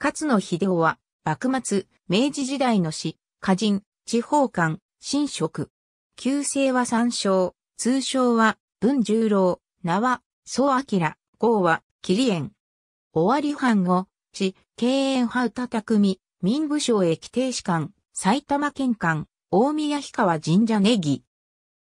勝野秀夫は、幕末、明治時代の詩、歌人、地方官、神職。旧姓は三章、通称は、文十郎、名は、総明、号は、桐園。終わり藩後、地、経営派歌匠、民部省駅停止官、埼玉県官、大宮氷川神社ネギ。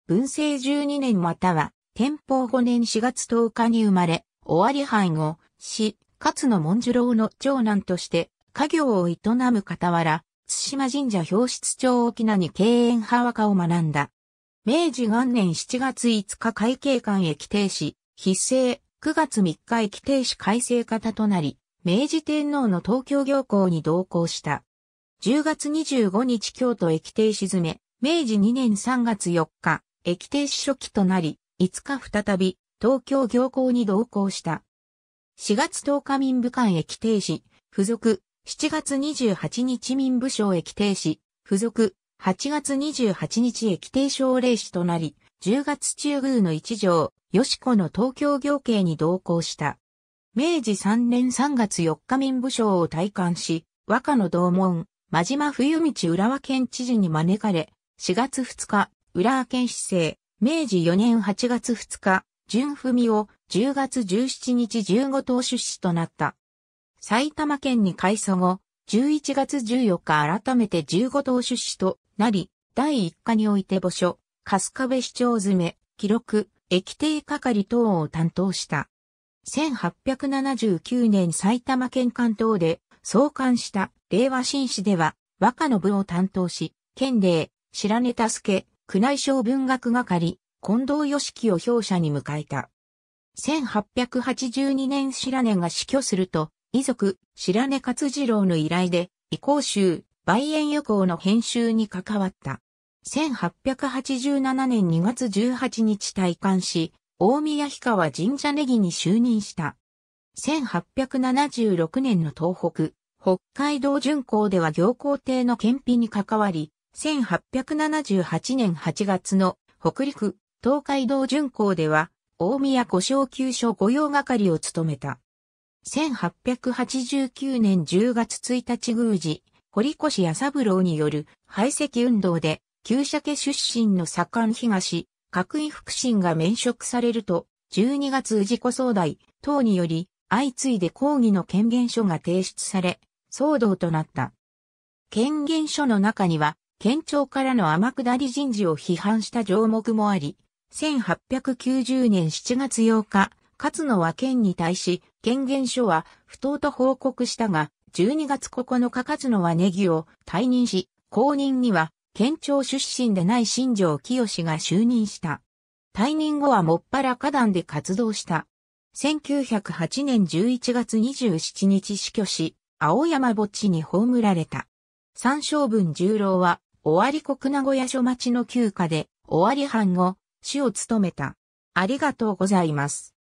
文政十二年または、天保五年四月十日に生まれ、終わり藩後、死、勝野文次郎の長男として、家業を営む傍ら、津島神社表室沖縄に敬遠派和歌を学んだ。明治元年7月5日会計官駅停止、筆制、9月3日駅停止改正方となり、明治天皇の東京行行に同行した。10月25日京都駅停止詰め、明治2年3月4日、駅停止初期となり、5日再び東京行行に同行した。4月10日民部館駅停止、付属、7月28日民部省駅停止、付属、8月28日駅停省令止となり、10月中宮の一条、吉子の東京行刑に同行した。明治3年3月4日民部省を退官し、和歌の同門、真島冬道浦和県知事に招かれ、4月2日、浦和県市政、明治4年8月2日、純文を10月17日15党出資となった。埼玉県に改装後、11月14日改めて15党出資となり、第1課において墓所、春日部市長詰め、記録、液体係等を担当した。1879年埼玉県関東で創刊した令和新史では和歌の部を担当し、県令、白根助、宮内省文学係、近藤義樹を表者に迎えた。1882年白根が死去すると、遺族、白根勝次郎の依頼で、移行集、梅園予行の編集に関わった。1887年2月18日退官し、大宮氷川神社ネギに就任した。1876年の東北、北海道巡行では行行艇の検品に関わり、1878年8月の北陸、東海道巡行では大宮古小級所御用係を務めた。1889年10月1日宮司、堀越八三郎による排斥運動で、旧社家出身の左官東、閣井副審が免職されると、12月氏子総代等により、相次いで抗議の権限書が提出され、騒動となった。権限書の中には、県庁からの天下り人事を批判した条目もあり、1890年7月8日、勝野は県に対し、権限書は不当と報告したが、12月9日勝野はネギを退任し、公認には、県庁出身でない新庄清が就任した。退任後はもっぱら花壇で活動した。1908年11月27日死去し、青山墓地に葬られた。三将軍十郎は、尾張国名古屋所町の旧家で、尾張藩後、主を務めた。ありがとうございます。